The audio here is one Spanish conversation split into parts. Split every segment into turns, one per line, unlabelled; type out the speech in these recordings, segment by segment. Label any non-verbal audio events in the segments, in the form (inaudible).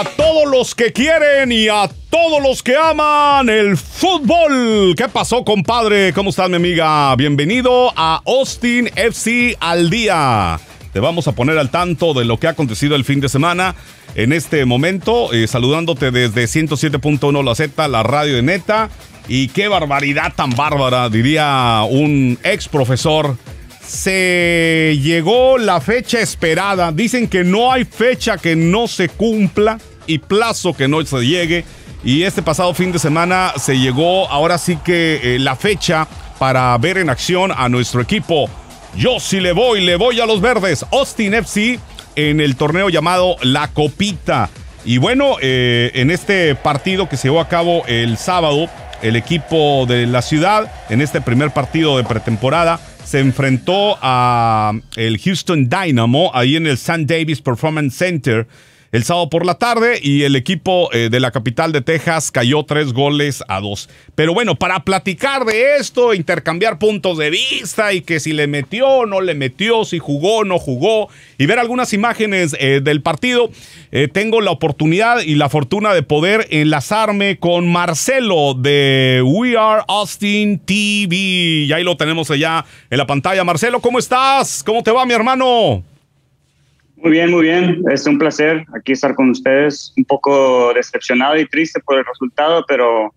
A todos los que quieren y a todos los que aman el fútbol. ¿Qué pasó, compadre? ¿Cómo estás, mi amiga? Bienvenido a Austin FC al día. Te vamos a poner al tanto de lo que ha acontecido el fin de semana. En este momento, eh, saludándote desde 107.1 La Z, la radio de Neta. Y qué barbaridad tan bárbara, diría un ex profesor se llegó la fecha esperada. Dicen que no hay fecha que no se cumpla y plazo que no se llegue. Y este pasado fin de semana se llegó ahora sí que eh, la fecha para ver en acción a nuestro equipo. Yo sí le voy, le voy a los verdes. Austin FC en el torneo llamado La Copita. Y bueno, eh, en este partido que se llevó a cabo el sábado, el equipo de la ciudad, en este primer partido de pretemporada, se enfrentó a el Houston Dynamo ahí en el San Davis Performance Center el sábado por la tarde y el equipo eh, de la capital de Texas cayó tres goles a dos. Pero bueno, para platicar de esto, intercambiar puntos de vista y que si le metió o no le metió, si jugó o no jugó y ver algunas imágenes eh, del partido, eh, tengo la oportunidad y la fortuna de poder enlazarme con Marcelo de We Are Austin TV. Y ahí lo tenemos allá en la pantalla. Marcelo, ¿cómo estás? ¿Cómo te va, mi hermano?
Muy bien, muy bien. Es un placer aquí estar con ustedes. Un poco decepcionado y triste por el resultado, pero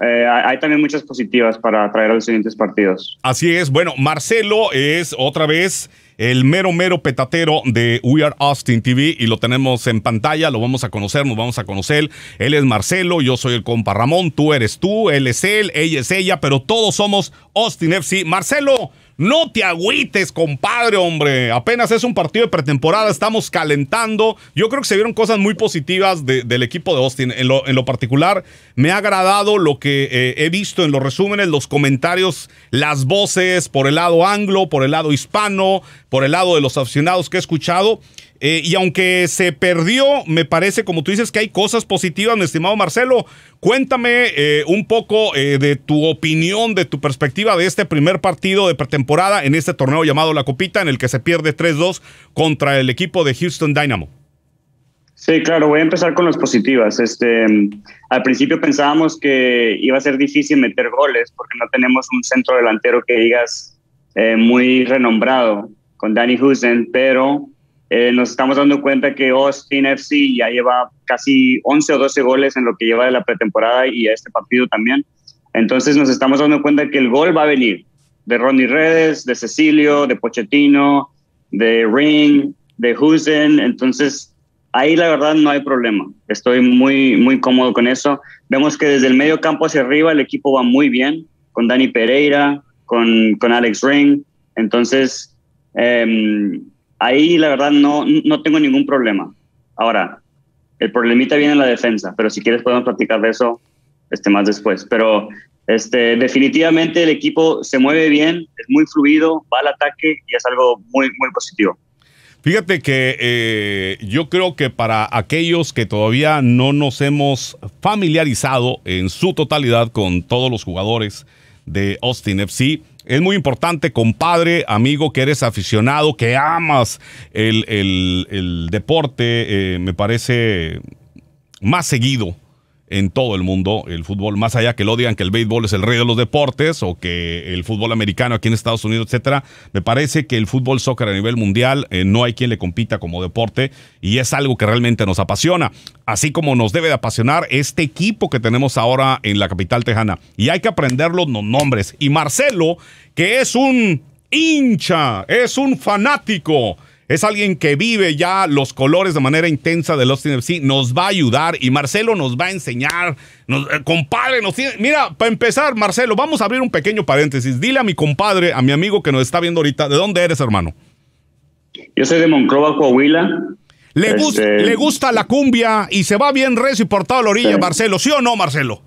eh, hay también muchas positivas para traer a los siguientes partidos.
Así es. Bueno, Marcelo es otra vez el mero, mero petatero de We Are Austin TV y lo tenemos en pantalla, lo vamos a conocer, nos vamos a conocer. Él es Marcelo, yo soy el compa Ramón, tú eres tú, él es él, ella es ella, pero todos somos Austin FC. Marcelo, no te agüites, compadre, hombre. Apenas es un partido de pretemporada, estamos calentando. Yo creo que se vieron cosas muy positivas del equipo de Austin. En lo, particular, me ha agradado lo que eh, he visto en los resúmenes, los comentarios, las voces por el lado anglo, por el lado hispano, por el lado de los aficionados que he escuchado. Eh, y aunque se perdió, me parece, como tú dices, que hay cosas positivas, mi estimado Marcelo. Cuéntame eh, un poco eh, de tu opinión, de tu perspectiva de este primer partido de pretemporada en este torneo llamado La Copita, en el que se pierde 3-2 contra el equipo de Houston Dynamo.
Sí, claro, voy a empezar con las positivas. Este, al principio pensábamos que iba a ser difícil meter goles porque no tenemos un centro delantero que digas muy renombrado con Danny Husen, pero eh, nos estamos dando cuenta que Austin FC ya lleva casi 11 o 12 goles en lo que lleva de la pretemporada y a este partido también. Entonces nos estamos dando cuenta que el gol va a venir de Ronnie Redes, de Cecilio, de Pochettino, de Ring, de Husen. Entonces ahí la verdad no hay problema. Estoy muy, muy cómodo con eso. Vemos que desde el medio campo hacia arriba el equipo va muy bien con Dani Pereira, con, con Alex Ring. Entonces... Em, ahí la verdad no, no tengo ningún problema. Ahora, el problemita viene en la defensa, pero si quieres podemos platicar de eso este, más después. Pero este, definitivamente el equipo se mueve bien, es muy fluido, va al ataque y es algo muy, muy positivo.
Fíjate que eh, yo creo que para aquellos que todavía no nos hemos familiarizado en su totalidad con todos los jugadores de Austin FC, es muy importante, compadre, amigo, que eres aficionado, que amas el, deporte, eh, me parece más seguido en todo el mundo el fútbol, más allá que lo digan que el béisbol es el rey de los deportes o que el fútbol americano aquí en Estados Unidos, etcétera, me parece que el fútbol soccer a nivel mundial eh, no hay quien le compita como deporte y es algo que realmente nos apasiona, así como nos debe de apasionar este equipo que tenemos ahora en la capital tejana y hay que aprender los nombres y Marcelo que es un hincha, es un fanático es alguien que vive ya los colores de manera intensa del Austin FC. Nos va a ayudar y Marcelo nos va a enseñar. Nos, eh, compadre, nos mira, para empezar, Marcelo, vamos a abrir un pequeño paréntesis. Dile a mi compadre, a mi amigo que nos está viendo ahorita, ¿de dónde eres, hermano?
Yo soy de Monclova, Coahuila. Le, este, le
gusta la cumbia y se va bien res y portado a la orilla, Marcelo.
¿Sí o no, Marcelo?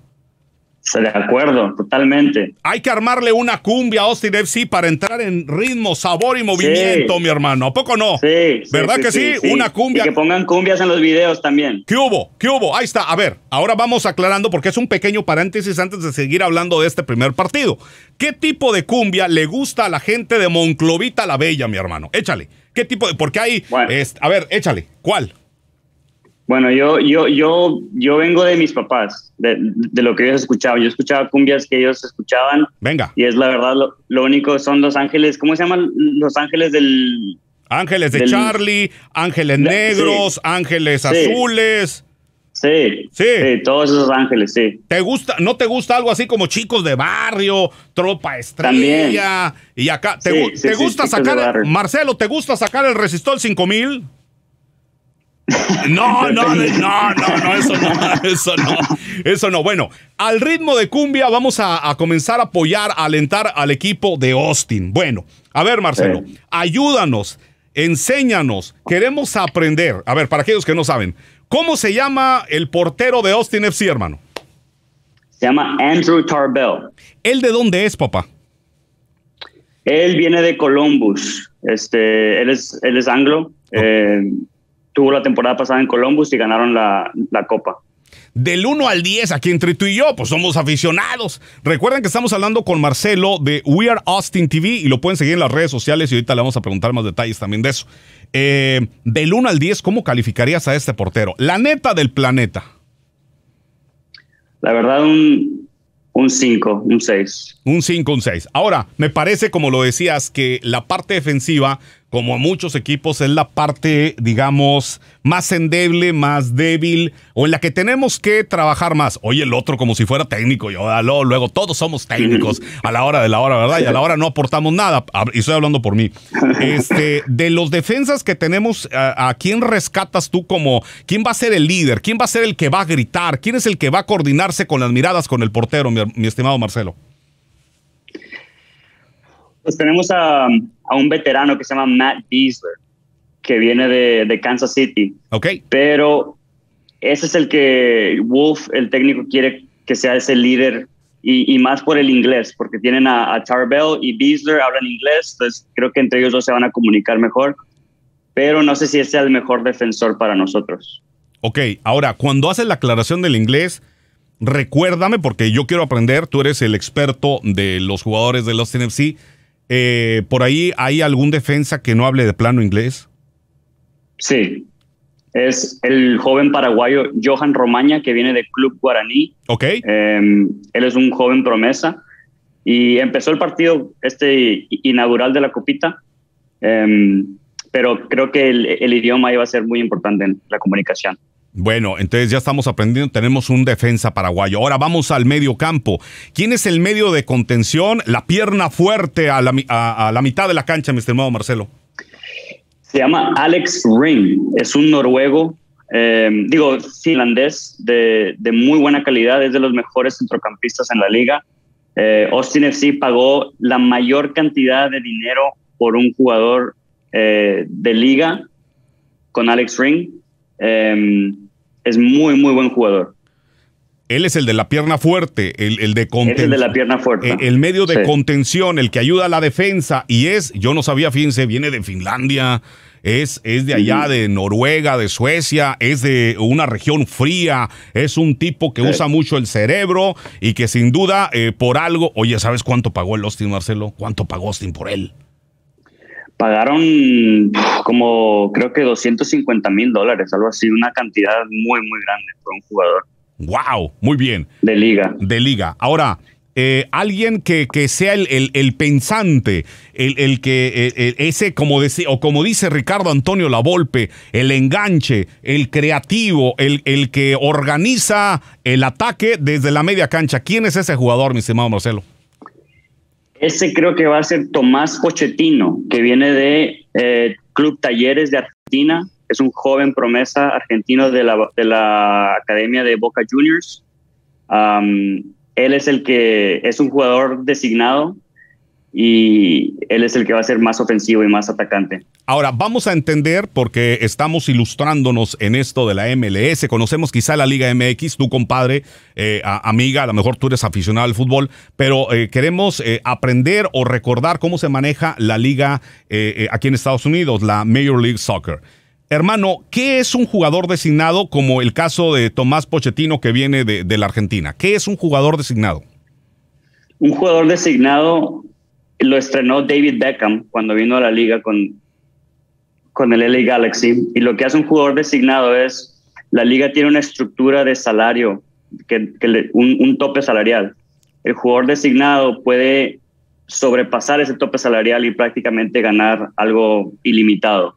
De acuerdo, totalmente.
Hay que armarle una cumbia a Austin FC para entrar en ritmo, sabor y movimiento, mi hermano.
¿A poco no? Sí. ¿Verdad que sí? Una cumbia. que pongan cumbias en los videos también. ¿Qué hubo?
¿Qué hubo? Ahí está. A ver, ahora vamos aclarando porque es un pequeño paréntesis antes de seguir hablando de este primer partido. ¿Qué tipo de cumbia le gusta a la gente de Monclovita la Bella, mi hermano? Échale.
¿Qué tipo de.? Porque hay. a ver, échale. ¿Cuál? Bueno, yo, yo, yo, yo vengo de mis papás, de, de, lo que ellos escuchaban. Yo escuchaba cumbias que ellos escuchaban. Venga. Y es la verdad, lo, único son Los Ángeles, ¿cómo se llaman Los Ángeles del... Ángeles de Charlie,
Ángeles Negros, Ángeles Azules. Sí, sí, sí. todos esos ángeles, sí. ¿Te gusta, no te gusta algo así como chicos de barrio, tropa estrella? Y acá, ¿te, gusta sacar, Marcelo, ¿te gusta sacar el resistol 5000? No, no, no, no, no, eso no, eso no, eso no. Bueno, al ritmo de cumbia vamos a, comenzar a apoyar, a alentar al equipo de Austin. Bueno, a ver, Marcelo, ayúdanos, enséñanos, queremos aprender. A ver, para aquellos que no saben, ¿cómo se llama el portero de Austin FC, hermano? Se llama Andrew Tarbell. ¿El de dónde es, papá?
Él viene de Columbus. Este, él es, él es anglo. Eh, tuvo la temporada pasada en Columbus y ganaron la, Copa.
Del 1 al 10, aquí entre tú y yo, pues somos aficionados. Recuerden que estamos hablando con Marcelo de We Are Austin TV y lo pueden seguir en las redes sociales y ahorita le vamos a preguntar más detalles también de eso. Eh, del 1 al 10, ¿cómo calificarías a este portero? La neta del planeta.
La verdad, un 5, un 6.
Un 5, un 6. Ahora, me parece, como lo decías, que la parte defensiva como a muchos equipos, es la parte, digamos, más endeble, más débil, o en la que tenemos que trabajar más. Oye, el otro como si fuera técnico, yo luego, todos somos técnicos a la hora de la hora, ¿verdad? Y a la hora no aportamos nada, y estoy hablando por mí. Este, de los defensas que tenemos, ¿a, quién rescatas tú como, quién va a ser el líder, quién va a ser el que va a gritar, quién es el que va a coordinarse con las miradas con el portero, mi estimado Marcelo?
Pues tenemos a, a, un veterano que se llama Matt Beasler, que viene de, de, Kansas City. Ok. Pero ese es el que Wolf, el técnico, quiere que sea ese líder y, más por el inglés, porque tienen a, a Tarbell y Beasler, hablan inglés, entonces creo que entre ellos dos se van a comunicar mejor. Pero no sé si ese es el mejor defensor para nosotros.
Ok, ahora, cuando haces la aclaración del inglés, recuérdame, porque yo quiero aprender, tú eres el experto de los jugadores de los NFC eh, ¿Por ahí hay algún defensa que no hable de plano inglés?
Sí. Es el joven paraguayo Johan Romaña, que viene del Club Guaraní. Ok. Em, él es un joven promesa. Y empezó el partido este inaugural de la copita. Em, pero creo que el idioma iba a ser muy importante en la comunicación.
Bueno, entonces ya estamos aprendiendo, tenemos un defensa paraguayo. Ahora vamos al medio campo. ¿Quién es el medio de contención? La pierna fuerte a la, mitad de la cancha, mi estimado Marcelo.
Se llama Alex Ring, es un noruego, eh, digo, finlandés de, muy buena calidad, es de los mejores centrocampistas en la liga. Eh, Austin FC pagó la mayor cantidad de dinero por un jugador eh, de liga con Alex Ring. Eh, es muy, muy buen jugador.
Él es el de la pierna fuerte, el, de contención. de la
pierna fuerte.
El, medio de contención, el que ayuda a la defensa. Y es, yo no sabía, fíjense, viene de Finlandia, es, es de allá, de Noruega, de Suecia, es de una región fría, es un tipo que usa mucho el cerebro y que sin duda eh, por algo, oye, ¿sabes cuánto pagó el Austin, Marcelo? ¿Cuánto pagó Austin por él?
pagaron como creo que 250 mil dólares, algo así, una cantidad muy, muy grande por un jugador. ¡Wow! Muy bien. De liga.
De liga. Ahora, eh, alguien que, que sea el, pensante, el, que eh, eh, ese, como, dice, o como dice Ricardo Antonio Lavolpe, el enganche, el creativo, el, el que organiza el ataque desde la media cancha. ¿Quién es ese jugador, mi estimado Marcelo?
Ese creo que va a ser Tomás Pochettino, que viene de eh, Club Talleres de Argentina. Es un joven promesa argentino de la, Academia de Boca Juniors. él es el que es un jugador designado y él es el que va a ser más ofensivo y más atacante.
Ahora, vamos a entender, porque estamos ilustrándonos en esto de la MLS, conocemos quizá la Liga MX, tu compadre, eh, amiga, a lo mejor tú eres aficionado al fútbol, pero eh, queremos eh, aprender o recordar cómo se maneja la liga aquí en Estados Unidos, la Major League Soccer. Hermano, ¿qué es un jugador designado como el caso de Tomás Pochettino que viene de la Argentina? ¿Qué es un jugador designado?
Un jugador designado lo estrenó David Beckham cuando vino a la liga con, con el LA Galaxy y lo que hace un jugador designado es, la liga tiene una estructura de salario, que, un, tope salarial. El jugador designado puede sobrepasar ese tope salarial y prácticamente ganar algo ilimitado.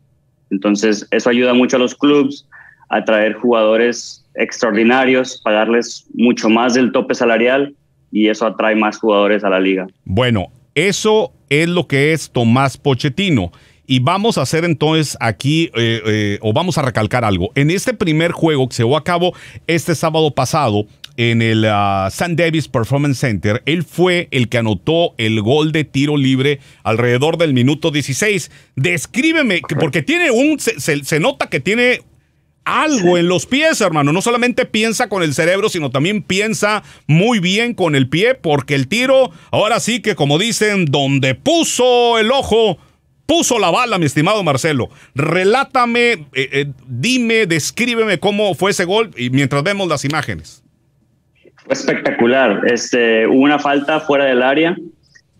Entonces, eso ayuda mucho a los clubes a traer jugadores extraordinarios, pagarles mucho más del tope salarial y eso atrae más jugadores a la liga.
Bueno, eso es lo que es Tomás Pochettino. Y vamos a hacer entonces aquí, eh, eh, o vamos a recalcar algo. En este primer juego que se llevó a cabo este sábado pasado en el ah, San Davis Performance Center, él fue el que anotó el gol de tiro libre alrededor del minuto 16. Descríbeme, porque tiene un, se nota que tiene algo en los pies, hermano. No solamente piensa con el cerebro, sino también piensa muy bien con el pie, porque el tiro, ahora sí que como dicen, donde puso el ojo, puso la bala, mi estimado Marcelo. Relátame, eh, eh, dime, descríbeme cómo fue ese gol y mientras vemos las imágenes.
Fue espectacular. Este, hubo una falta fuera del área.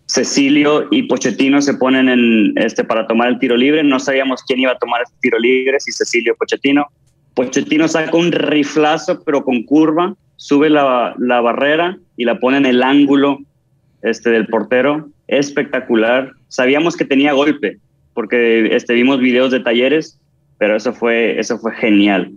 Cecilio y Pochettino se ponen en, este, para tomar el tiro libre. No sabíamos quién iba a tomar el este tiro libre, si Cecilio o Pochettino. Pochettino saca un riflazo, pero con curva, sube la, la barrera y la pone en el ángulo este, del portero espectacular. Sabíamos que tenía golpe, porque este, vimos videos de talleres, pero eso fue, eso fue genial.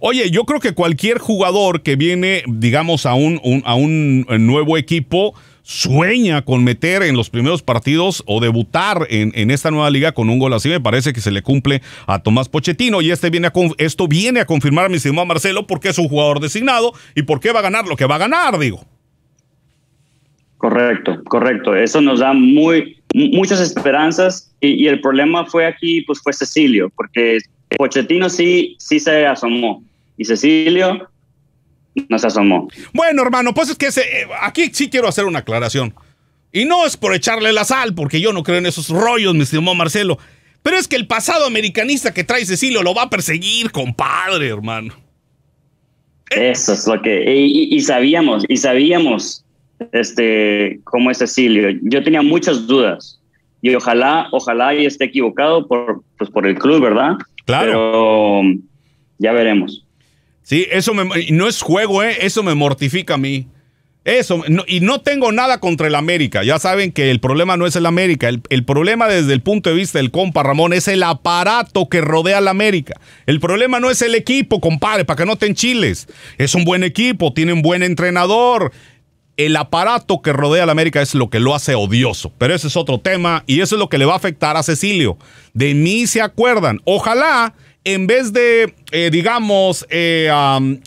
Oye, yo creo que cualquier jugador que viene, digamos, a un, a un eh, nuevo equipo, sueña con meter en los primeros partidos o debutar en, esta nueva liga con un gol así. Me parece que se le cumple a Tomás Pochettino y este viene esto viene a confirmar a mi estimado Marcelo porque es un jugador designado y por qué va a ganar lo que va a ganar, digo.
Correcto, correcto. Eso nos da muy, muchas esperanzas y, el problema fue aquí, pues fue Cecilio, porque Pochettino sí, sí se asomó y Cecilio no se asomó.
Bueno, hermano, pues es que eh, aquí sí quiero hacer una aclaración. Y no es por echarle la sal, porque yo no creo en esos rollos, me estimó Marcelo. Pero es que el pasado americanista que trae Cecilio lo va a perseguir, compadre, hermano.
Eso es lo que... y sabíamos, y sabíamos este, cómo es Cecilio. Yo tenía muchas dudas y ojalá, ojalá esté equivocado por, pues por el club, ¿verdad? Claro. Pero ya veremos. Sí, eso
no es juego, ¿eh? eso me mortifica a mí. Eso, y no tengo nada contra el América. Ya saben que el problema no es el América. El, problema desde el punto de vista del compa Ramón es el aparato que rodea al América. El problema no es el equipo, compadre, para que no te enchiles. Es un buen equipo, tiene un buen entrenador, el aparato que rodea a la América es lo que lo hace odioso. Pero ese es otro tema y eso es lo que le va a afectar a Cecilio. De mí se acuerdan. Ojalá, en vez de, eh, digamos, eh,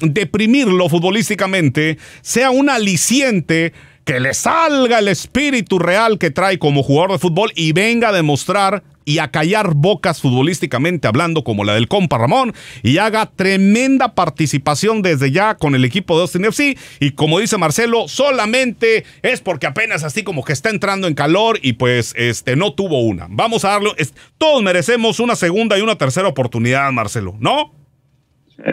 deprimirlo futbolísticamente, sea un aliciente que le salga el espíritu real que trae como jugador de fútbol y venga a demostrar y a callar bocas futbolísticamente hablando, como la del compa Ramón, y haga tremenda participación desde ya con el equipo de Austin FC. Y como dice Marcelo, solamente es porque apenas así como que está entrando en calor y pues este no tuvo una. Vamos a darlo. todos merecemos una segunda y una tercera oportunidad, Marcelo, ¿no?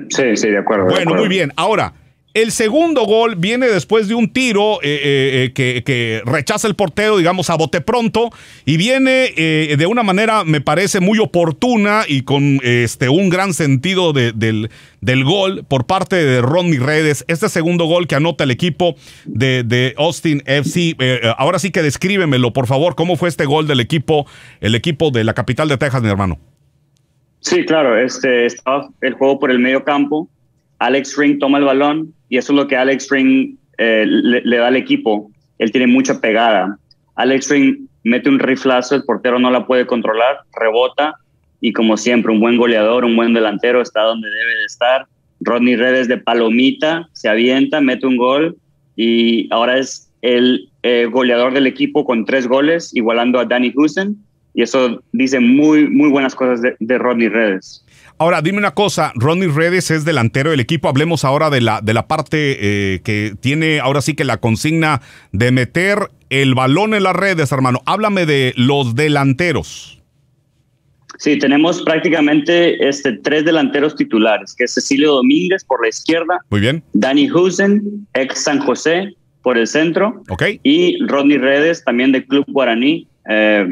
Sí, sí, de acuerdo. Bueno, muy bien.
Ahora, el segundo gol viene después de un tiro eh, eh, eh, que, rechaza el portero, digamos, a bote pronto, y viene de una manera, me parece, muy oportuna y con este, un gran sentido del, del, gol por parte de Rodney Redes. Este segundo gol que anota el equipo de, Austin FC. ahora sí que descríbemelo, por favor, cómo fue este gol del equipo, el equipo de la capital de Texas, mi hermano.
Sí, claro, este, estaba el juego por el medio campo Alex Ring toma el balón y eso es lo que Alex Ring eh, le, da al equipo. Él tiene mucha pegada. Alex Ring mete un riflazo, el portero no la puede controlar, rebota y como siempre, un buen goleador, un buen delantero está donde debe de estar. Rodney Redes de palomita, se avienta, mete un gol y ahora es el eh, goleador del equipo con tres goles, igualando a Danny Husen. Y eso dice muy, muy buenas cosas de, de Rodney Redes.
Ahora, dime una cosa, Ronnie Redes es delantero del equipo. Hablemos ahora de la, de la parte eh, que tiene ahora sí que la consigna de meter el balón en las redes, hermano. Háblame de los delanteros.
Sí, tenemos prácticamente este, tres delanteros titulares, que es Cecilio Domínguez por la izquierda. Muy bien. Danny Husen, ex San José, por el centro. Ok. Y Rodney Redes, también de Club Guaraní, eh,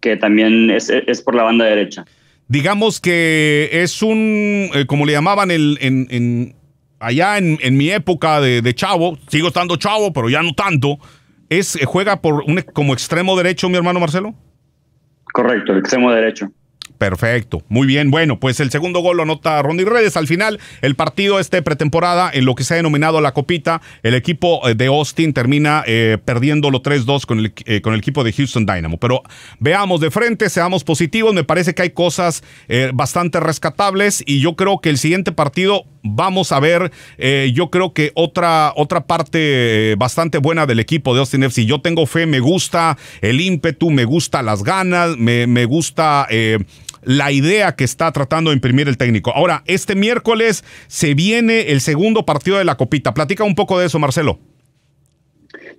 que también es por la banda derecha
digamos que es un, eh, como le llamaban el, en, allá en, mi época de, chavo, sigo estando chavo, pero ya no tanto, es, eh, juega por un, como extremo derecho, mi hermano Marcelo.
Correcto, el extremo derecho.
Perfecto, muy bien. Bueno, pues el segundo gol lo anota Ronnie Redes. Al final, el partido este pretemporada, en lo que se ha denominado la copita, el equipo eh, de Austin termina perdiendo eh, perdiéndolo 3-2 con, el, eh, con el equipo de Houston Dynamo. Pero veamos de frente, seamos positivos. Me parece que hay cosas bastante rescatables y yo creo que el siguiente partido vamos a ver, yo creo que otra, otra parte bastante buena del equipo de Austin FC. Yo tengo fe, me gusta el ímpetu, me gusta las ganas, me, me gusta la idea que está tratando de imprimir el técnico. Ahora, este miércoles se viene el segundo partido de la copita. Platica un poco de eso, Marcelo.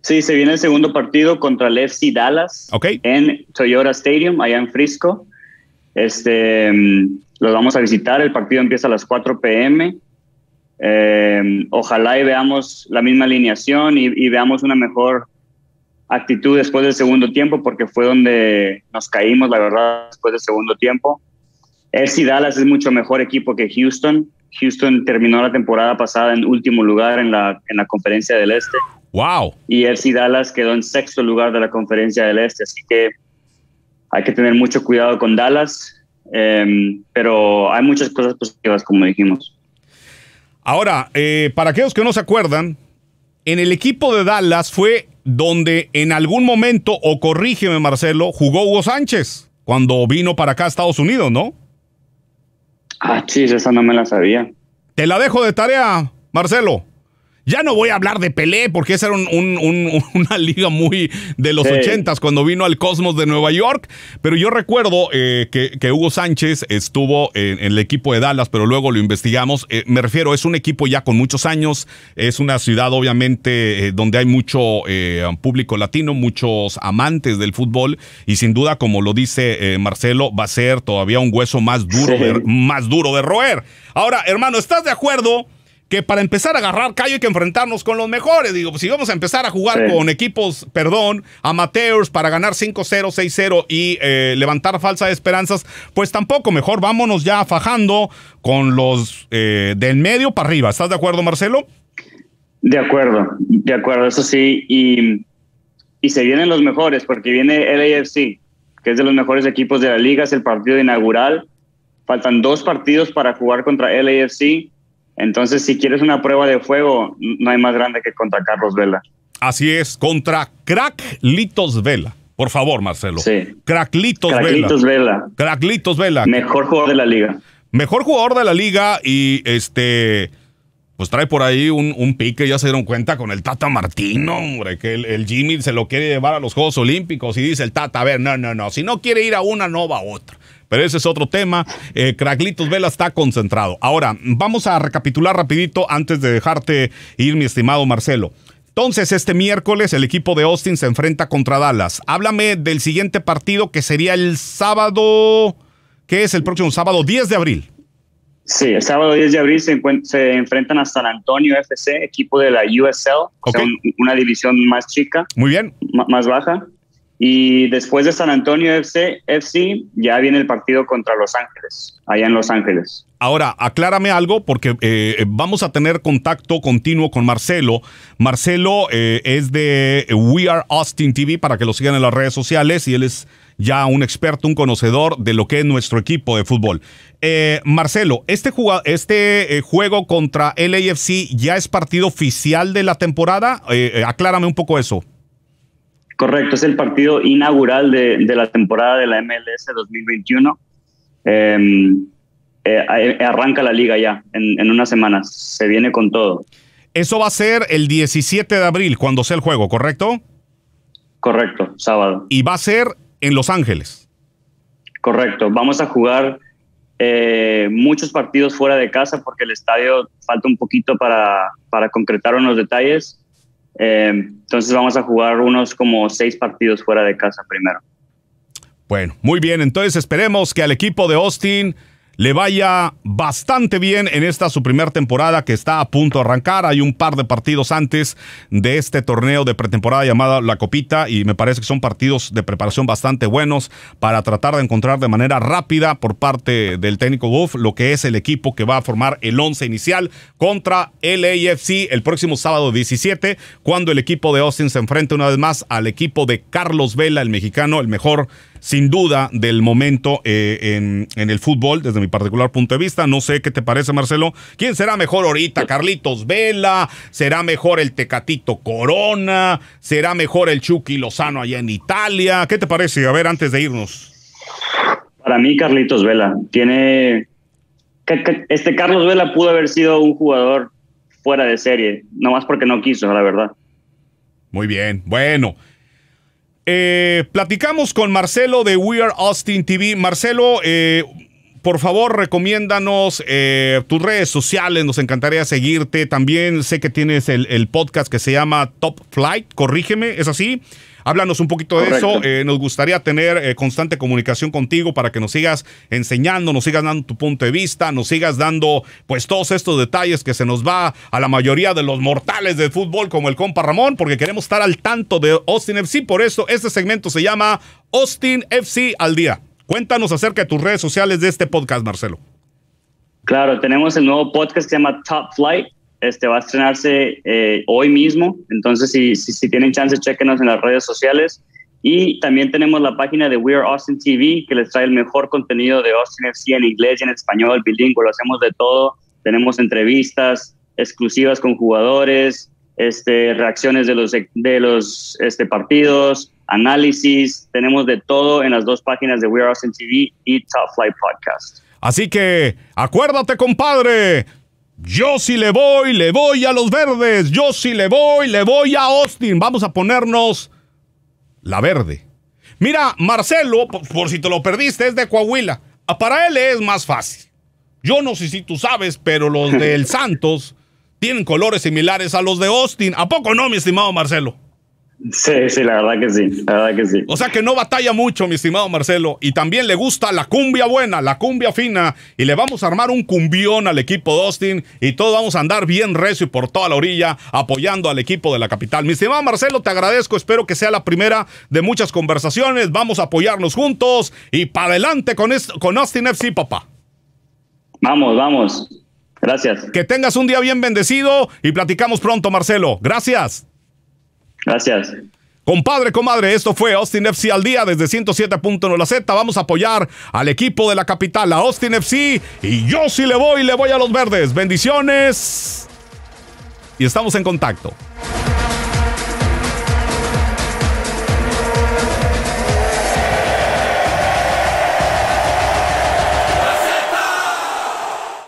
Sí, se viene el segundo partido contra el FC Dallas en Toyota Stadium, allá en Frisco. Este, mm, los vamos a visitar, el partido empieza a las 4 pm. Eh, ojalá y veamos la misma alineación y veamos una mejor actitud después del segundo tiempo, porque fue donde nos caímos, la verdad, después del segundo tiempo. El Dallas es mucho mejor equipo que Houston. Houston terminó la temporada pasada en último lugar en la, en la conferencia del Este. ¡Wow! Y El Dallas quedó en sexto lugar de la conferencia del Este, así que hay que tener mucho cuidado con Dallas, em, pero hay muchas cosas positivas, como dijimos. Ahora, eh,
para aquellos que no se acuerdan, en el equipo de Dallas fue donde en algún momento, o corrígeme Marcelo, jugó Hugo Sánchez cuando vino para acá a Estados Unidos, ¿no?
Ah, sí, esa no me la sabía.
Te la dejo de tarea, Marcelo. Ya no voy a hablar de Pelé, porque esa era (laughs) una liga muy de los ochentas s cuando vino al Cosmos de Nueva York. Pero yo recuerdo eh, que, Hugo Sánchez estuvo en, el equipo de Dallas, pero luego lo investigamos. Eh, me refiero, es un equipo ya con muchos años, es una ciudad obviamente eh, donde hay mucho público latino, muchos amantes del fútbol y sin duda, como lo dice Marcelo, va a ser todavía un hueso más duro, más duro de roer. Ahora, hermano, ¿estás de acuerdo? que para empezar a agarrar callo hay que enfrentarnos con los mejores. Digo, pues, si vamos a empezar a jugar con equipos, perdón, amateurs para ganar 5-0, 6-0 y eh, levantar falsas esperanzas, pues tampoco. Mejor vámonos ya fajando con los eh, del medio para arriba. ¿Estás de acuerdo, Marcelo?
De acuerdo, de acuerdo, eso sí. Y, y se vienen los mejores, porque viene el AFC, que es de los mejores equipos de la liga, es el partido inaugural. Faltan dos partidos para jugar contra el AFC entonces, si quieres una prueba de fuego, no hay más grande que contra Carlos Vela.
Así es, contra Cracklitos Vela. Por favor, Marcelo. Sí. Cracklitos, Cracklitos Vela. Vela. Cracklitos Vela. Mejor
jugador de la liga.
Mejor jugador de la liga y este pues trae por ahí un, pique, ya se dieron cuenta con el Tata Martino, hombre, que el, Jimmy se lo quiere llevar a los Juegos Olímpicos y dice el Tata, a ver, no, no, no, si no quiere ir a una, no va a otra. Pero ese es otro tema. Eh, Vela está concentrado. Ahora, vamos a recapitular rapidito antes de dejarte ir, mi estimado Marcelo. Entonces, este miércoles el equipo de Austin se enfrenta contra Dallas. Háblame del siguiente partido que sería el sábado, que es el próximo sábado 10 de abril.
Sí, el sábado 10 de abril se, se enfrentan a San Antonio FC, equipo de la USL, una división más chica. Muy bien. Más baja. Y después de San Antonio FC, FC, ya viene el partido contra Los Ángeles, allá en Los Ángeles.
Ahora, aclárame algo porque eh, vamos a tener contacto continuo con Marcelo. Marcelo eh, es de We Are Austin TV para que lo sigan en las redes sociales y él es ya un experto, un conocedor de lo que es nuestro equipo de fútbol. Eh, Marcelo, este, este juego contra LAFC ya es partido oficial de la temporada. aclárame un poco eso.
Correcto, es el partido inaugural de, la temporada de la MLS 2021. Em, eh, arranca la liga ya en, unas semanas, se viene con todo. Eso va a
ser el 17 de abril, cuando sea el juego, ¿correcto? Correcto,
sábado. Y va a ser en Los Ángeles. Correcto, vamos a jugar eh, muchos partidos fuera de casa porque el estadio falta un poquito para, para concretar unos detalles, eh, entonces vamos a jugar unos como seis partidos fuera de casa primero.
Bueno, muy bien, entonces esperemos que al equipo de Austin le vaya bastante bien en esta su primera temporada que está a punto de arrancar. Hay un par de partidos antes de este torneo de pretemporada llamada La Copita y me parece que son partidos de preparación bastante buenos para tratar de encontrar de manera rápida por parte del técnico Buff lo que es el equipo que va a formar el 11 inicial contra el AFC el próximo sábado 17 cuando el equipo de Austin se enfrente una vez más al equipo de Carlos Vela, el mexicano, el mejor sin duda del momento eh, en, en, el fútbol, desde mi particular punto de vista. No sé qué te parece, Marcelo. ¿Quién será mejor ahorita? ¿Carlitos Vela? ¿Será mejor el Tecatito Corona? ¿Será mejor el Chucky Lozano allá en Italia? ¿Qué te parece? A ver, antes de irnos.
Para mí, Carlitos Vela tiene. Este Carlos Vela pudo haber sido un jugador fuera de serie, nomás porque no quiso, la verdad.
Muy bien, bueno. Eh, platicamos con Marcelo de We Are Austin TV. Marcelo, eh, por favor, recomiéndanos eh, tus redes sociales, nos encantaría seguirte. También sé que tienes el, podcast que se llama Top Flight, corrígeme, ¿es así? Háblanos un poquito de eso. Eh, nos gustaría tener eh, constante comunicación contigo para que nos sigas enseñando, nos sigas dando tu punto de vista, nos sigas dando pues todos estos detalles que se nos va a la mayoría de los mortales del fútbol como el compa Ramón, porque queremos estar al tanto de Austin FC. Por eso este segmento se llama Austin FC al día. Cuéntanos acerca de tus redes sociales de este podcast, Marcelo.
Claro, tenemos el nuevo podcast que se llama Top Flight. Este va a estrenarse eh, hoy mismo. Entonces, si, tienen chance, chequenos en las redes sociales. Y también tenemos la página de We Are Austin TV, que les trae el mejor contenido de Austin FC en inglés y en español, bilingüe. Lo hacemos de todo. Tenemos entrevistas exclusivas con jugadores, este, reacciones de los, de los este, partidos, análisis, tenemos de todo en las dos páginas de We Are Austin TV y Top Flight Podcast.
Así que acuérdate, compadre. Yo sí le voy, le voy a los verdes. Yo sí le voy, le voy a Austin. Vamos a ponernos la verde. Mira, Marcelo, por, por si te lo perdiste, es de Coahuila. Para él es más fácil. Yo no sé si tú sabes, pero los (laughs) del Santos tienen colores similares a los de Austin. ¿A poco no, mi estimado Marcelo?
Sí, sí, la verdad que sí, la verdad que sí.
O sea que no batalla mucho, mi estimado Marcelo, y también le gusta la cumbia buena, la cumbia fina, y le vamos a armar un cumbión al equipo de Austin, y todos vamos a andar bien rezo y por toda la orilla apoyando al equipo de la capital. Mi estimado Marcelo, te agradezco, espero que sea la primera de muchas conversaciones, vamos a apoyarnos juntos, y para adelante con, con Austin FC, papá.
Vamos, vamos.
Gracias. Que tengas un día bien bendecido y platicamos pronto, Marcelo. Gracias. Gracias. Compadre, comadre, esto fue Austin FC al día desde 107.1 La Z. Vamos a apoyar al equipo de la capital, a Austin FC. Y yo sí le voy, le voy a los verdes. Bendiciones. Y estamos en contacto.